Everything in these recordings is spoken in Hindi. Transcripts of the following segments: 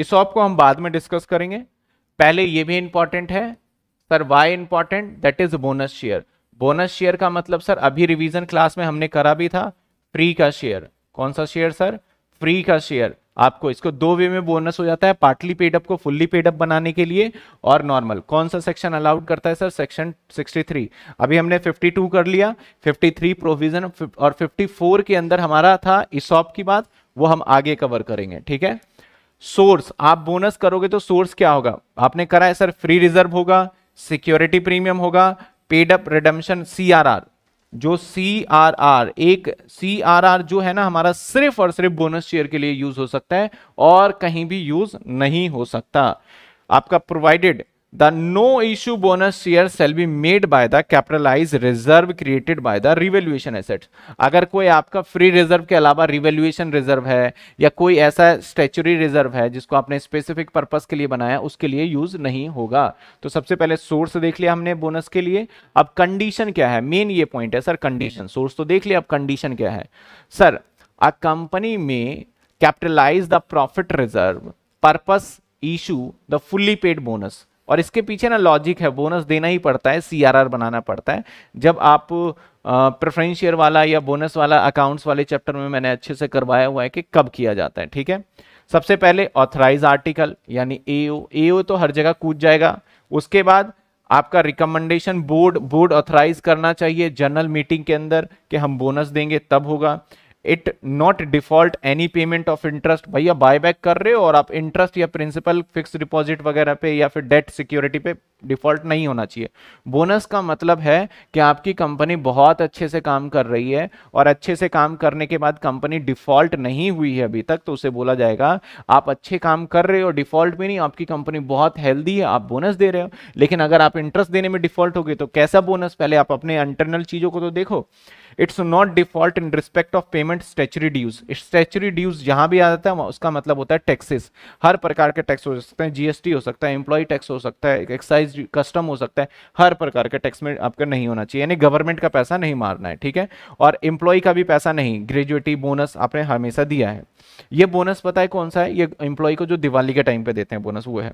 इसॉप को हम बाद में डिस्कस करेंगे पहले ये भी इंपॉर्टेंट है sir why important that is bonus share bonus share का मतलब सर अभी रिवीजन क्लास में हमने करा भी था फ्री का शेयर कौन सा शेयर सर फ्री का शेयर आपको इसको दो वे में बोनस हो जाता है पार्टली पेड अप को फुल्ली पेड अप बनाने के लिए और नॉर्मल कौन सा सेक्शन अलाउड करता है सर सेक्शन 63 अभी हमने 52 कर लिया 53 प्रोविजन और 54 के अंदर हमारा था इसॉप की बात वो हम आगे कवर करेंगे ठीक है सोर्स आप बोनस करोगे तो सोर्स क्या होगा आपने करा है सर फ्री रिजर्व होगा सिक्योरिटी प्रीमियम होगा पेड अप रिडम्शन सीआरआर जो सीआरआर एक सीआरआर जो है ना हमारा सिर्फ और सिर्फ बोनस शेयर के लिए यूज हो सकता है और कहीं भी यूज नहीं हो सकता आपका provided the no issue bonus share shall be made by the capitalized reserve created by the revaluation assets अगर कोई आपका फ्री रिजर्व के अलावा रिवेल्यूएशन रिजर्व है या कोई ऐसा स्टेचुरी रिजर्व है जिसको आपने स्पेसिफिक पर्पस के लिए बनाया उसके लिए यूज नहीं होगा तो सबसे पहले सोर्स देख लिया हमने बोनस के लिए अब कंडीशन क्या है मेन ये पॉइंट है सर कंडीशन सोर्स तो देख लिया अब कंडीशन क्या है सर अ कंपनी में capitalise the profit reserve purpose issue the fully paid bonus और इसके पीछे ना लॉजिक है बोनस देना ही पड़ता है सीआरआर बनाना पड़ता है जब आप प्रेफरेंस शेयर वाला या बोनस वाला अकाउंट्स वाले चैप्टर में मैंने अच्छे से करवाया हुआ है कि कब किया जाता है ठीक है सबसे पहले ऑथराइज आर्टिकल यानी एओ एओ तो हर जगह कूद जाएगा उसके बाद आपका रिकमेंडेशन बोर्ड बोर्ड ऑथराइज करना चाहिए जनरल मीटिंग के अंदर कि हम बोनस देंगे तब होगा it not default any payment of interest भैया बायबैक कर रहे हो और आप इंटरेस्ट या प्रिंसिपल फिक्स डिपॉजिट वगैरह पे या फिर डेट सिक्योरिटी पे डिफॉल्ट नहीं होना चाहिए बोनस का मतलब है कि आपकी कंपनी बहुत अच्छे से काम कर रही है और अच्छे से काम करने के बाद कंपनी डिफॉल्ट नहीं हुई है अभी तक तो उसे बोला जाएगा आप अच्छे काम कर रहे हो डिफॉल्ट भी नहीं आपकी कंपनी बहुत हेल्दी है आप बोनस दे रहे हो लेकिन अगर आप इंटरेस्ट देने में डिफॉल्ट हो गए तो कैसा बोनस पहले आप अपने इंटरनल चीज़ों को तो देखो it's not default in respect of payment statutory dues statutory dues जहां भी आ जाता है उसका मतलब होता है टैक्सेस हर प्रकार के टैक्स हो सकते हैं जीएसटी हो सकता है एम्प्लॉय टैक्स हो सकता है एक्साइज कस्टम हो सकता है हर प्रकार के टैक्स में आपका नहीं होना चाहिए यानी गवर्नमेंट का पैसा नहीं मारना है ठीक है और एम्प्लॉय का भी पैसा नहीं ग्रेजुएटी बोनस आपने हमेशा दिया है ये बोनस पता है कौन सा है ये एम्प्लॉय को जो दिवाली के टाइम पे देते हैं बोनस वो है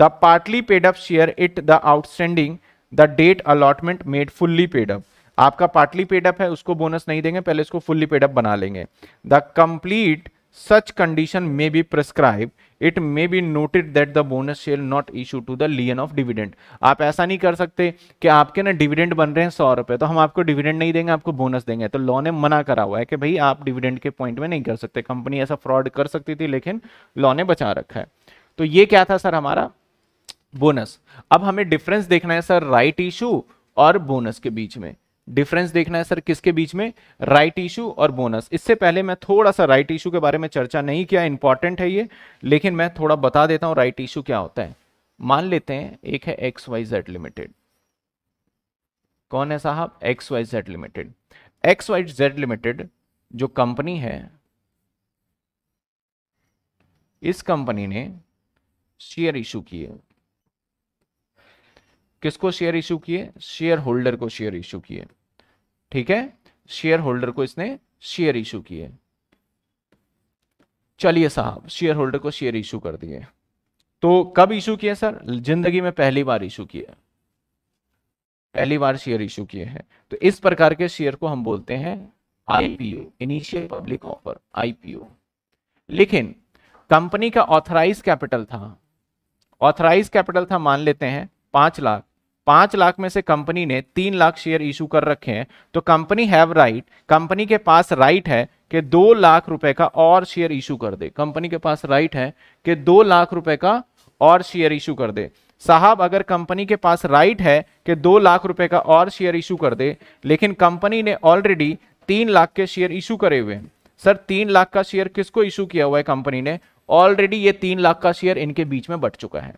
the partly paid up share it the outstanding the date allotment made fully paid up आपका पार्टली पेडअप है उसको बोनस नहीं देंगे पहले इसको फुल्ली पेडअप बना लेंगे the complete such condition may be prescribe it may be noted that the bonus share not issue to the lien of dividend आप ऐसा नहीं कर सकते कि आपके ना डिविडेंड बन रहे हैं सौ रुपए तो हम आपको डिविडेंड नहीं देंगे आपको बोनस देंगे तो लॉ ने मना करा हुआ है कि भाई आप डिविडेंड के पॉइंट में नहीं कर सकते कंपनी ऐसा फ्रॉड कर सकती थी लेकिन लॉ ने बचा रखा है तो ये क्या था सर हमारा बोनस अब हमें डिफरेंस देखना है सर राइट right इशू और बोनस के बीच में डिफरेंस देखना है सर किसके बीच में राइट right इशू और बोनस इससे पहले मैं थोड़ा सा राइट right इशू के बारे में चर्चा नहीं किया इंपॉर्टेंट है ये लेकिन मैं थोड़ा बता देता हूं राइट इशू क्या होता है मान लेते हैं एक है एक्स वाई जेड लिमिटेड कौन है साहब X Y Z limited X Y Z limited जो कंपनी है इस कंपनी ने शेयर इशू किए किसको शेयर इशू किए शेयर होल्डर को शेयर इशू किए ठीक है शेयर होल्डर को इसने शेयर इशू किए चलिए साहब शेयर होल्डर को शेयर इशू कर दिए तो कब इशू किए सर जिंदगी में पहली बार इशू किए पहली बार शेयर इशू किए हैं तो इस प्रकार के शेयर को हम बोलते हैं IPO initial public offer IPO लेकिन कंपनी का ऑथराइज कैपिटल था ऑथराइज कैपिटल था मान लेते हैं पांच लाख पांच लाख में से कंपनी ने तीन लाख शेयर इशू कर रखे हैं तो कंपनी हैव राइट कंपनी के पास राइट है कि दो लाख रुपए का और शेयर इशू कर दे कंपनी के पास राइट है कि दो लाख रुपए का और शेयर इशू कर दे साहब अगर कंपनी के पास राइट है कि दो लाख रुपए का और शेयर इशू कर दे लेकिन कंपनी ने ऑलरेडी तीन लाख के शेयर इशू करे हुए हैं सर तीन लाख का शेयर किसको इशू किया हुआ है कंपनी ने ऑलरेडी ये तीन लाख का शेयर इनके बीच में बट चुका है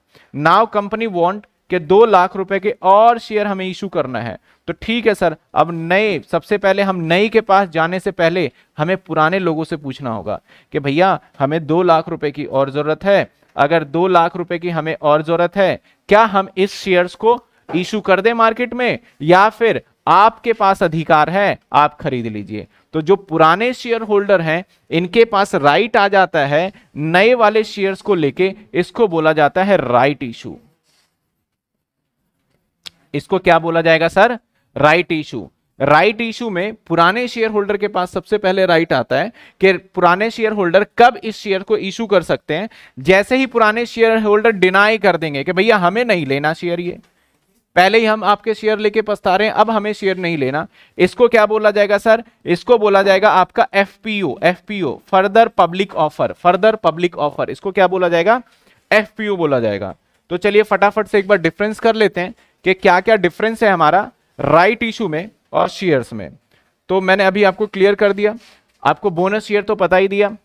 नाउ कंपनी वॉन्ट कि दो लाख रुपए के और शेयर हमें इशू करना है तो ठीक है सर अब नए सबसे पहले हम नए के पास जाने से पहले हमें पुराने लोगों से पूछना होगा कि भैया हमें दो लाख रुपए की और ज़रूरत है अगर दो लाख रुपए की हमें और ज़रूरत है क्या हम इस शेयर्स को इशू कर दें मार्केट में या फिर आपके पास अधिकार है आप खरीद लीजिए तो जो पुराने शेयर होल्डर हैं इनके पास राइट आ जाता है नए वाले शेयर्स को लेके इसको बोला जाता है राइट इशू इसको क्या बोला जाएगा sir right issue right issue में पुराने शेयर होल्डर के पास सबसे पहले राइट आता है कि पुराने शेयर होल्डर कब इस शेयर को इशू कर सकते हैं जैसे ही पुराने शेयर होल्डर डिनाई कर देंगे कि भैया हमें नहीं लेना शेयर ये पहले ही हम आपके शेयर लेके पछता रहे हैं अब हमें शेयर नहीं लेना इसको क्या बोला जाएगा सर इसको बोला जाएगा आपका F P further public offer further public offer इसको क्या बोला जाएगा एफ बोला जाएगा तो चलिए फटाफट से एक बार डिफरेंस कर लेते हैं कि क्या क्या डिफरेंस है हमारा राइट right इशू में और शेयर्स में तो मैंने अभी आपको क्लियर कर दिया आपको बोनस शेयर तो पता ही दिया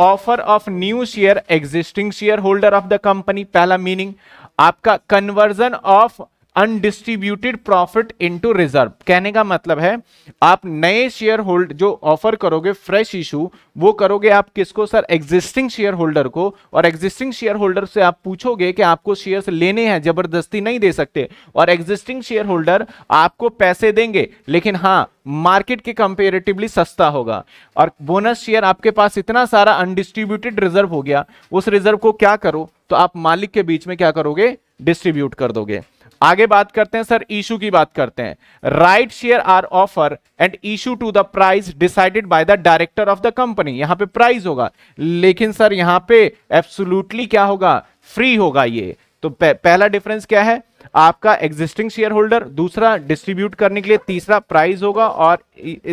offer of new share existing share holder of the company पहला मीनिंग आपका conversion of undistributed profit into reserve कहने का मतलब है आप नए शेयर होल्ड जो ऑफर करोगे फ्रेश इशू वो करोगे आप किसको सर एग्जिस्टिंग शेयर होल्डर को और एग्जिस्टिंग शेयर होल्डर से आप पूछोगे कि आपको शेयर्स लेने हैं जबरदस्ती नहीं दे सकते और एग्जिस्टिंग शेयर होल्डर आपको पैसे देंगे लेकिन हाँ मार्केट के कंपेरेटिवली सस्ता होगा और बोनस शेयर आपके पास इतना सारा अनडिस्ट्रीब्यूटेड रिजर्व हो गया उस रिजर्व को क्या करो तो आप मालिक के बीच में क्या करोगे डिस्ट्रीब्यूट कर दोगे आगे बात करते हैं सर इशू की बात करते हैं right share are offer and issue to the price decided by the director of the company यहां पे प्राइस होगा लेकिन सर यहां पे एब्सोल्युटली क्या होगा फ्री होगा ये तो पह, पहला डिफरेंस क्या है आपका एग्जिस्टिंग शेयर होल्डर दूसरा डिस्ट्रीब्यूट करने के लिए तीसरा प्राइज होगा और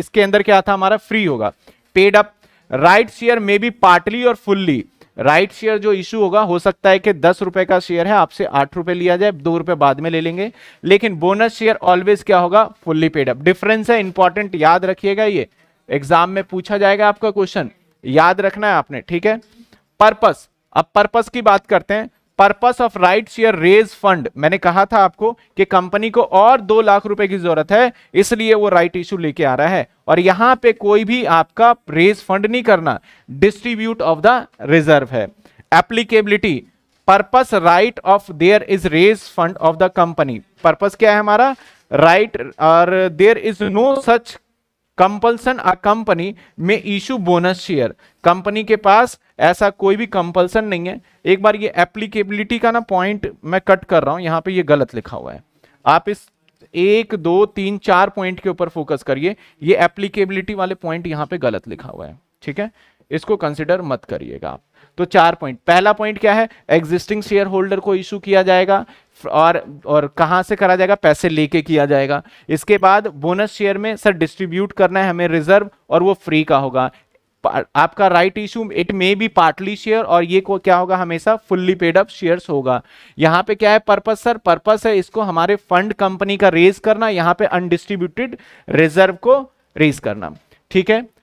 इसके अंदर क्या था हमारा फ्री होगा paid up right share may be partly और फुल्ली राइट शेयर जो इशू होगा हो सकता है कि दस रुपए का शेयर है आपसे आठ रुपए लिया जाए दो रुपए बाद में ले लेंगे लेकिन बोनस शेयर ऑलवेज क्या होगा फुल्ली पेड अप डिफरेंस है इंपॉर्टेंट याद रखिएगा ये एग्जाम में पूछा जाएगा आपका क्वेश्चन याद रखना है आपने ठीक है पर्पस अब पर्पस की बात करते हैं purpose of right share raise fund मैंने कहा था आपको कि कंपनी को और दो लाख रुपए की जरूरत है इसलिए वो राइट इश्यू लेके आ रहा है और यहां पे कोई भी आपका रेज फंड नहीं करना डिस्ट्रीब्यूट ऑफ द रिजर्व है applicability purpose right of there is raise fund of the company purpose क्या है हमारा राइट और there is no such compulsion uh company में इशू बोनस शेयर कंपनी के पास ऐसा कोई भी कंपल्सन नहीं है एक बार ये एप्लीकेबिलिटी का ना पॉइंट मैं कट कर रहा हूँ यहाँ पे ये गलत लिखा हुआ है आप इस एक दो तीन चार पॉइंट के ऊपर फोकस करिए ये एप्लीकेबिलिटी वाले पॉइंट यहाँ पे गलत लिखा हुआ है ठीक है इसको कंसिडर मत करिएगा आप तो चार पॉइंट पहला पॉइंट क्या है एग्जिस्टिंग शेयर होल्डर को इशू किया जाएगा और और कहाँ से करा जाएगा पैसे लेके किया जाएगा इसके बाद बोनस शेयर में सर डिस्ट्रीब्यूट करना है हमें रिजर्व और वो फ्री का होगा आपका right issue it may be partly share और ये को क्या होगा हमेशा फुल्ली पेड अप शेयर्स होगा यहाँ पे क्या है पर्पस सर पर्पस है इसको हमारे फंड कंपनी का रेज करना यहाँ पे अनडिस्ट्रीब्यूटेड रिजर्व को रेज करना ठीक है